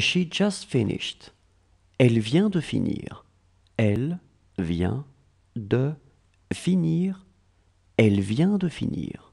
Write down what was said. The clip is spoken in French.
She just finished. Elle vient de finir. Elle vient de finir. Elle vient de finir.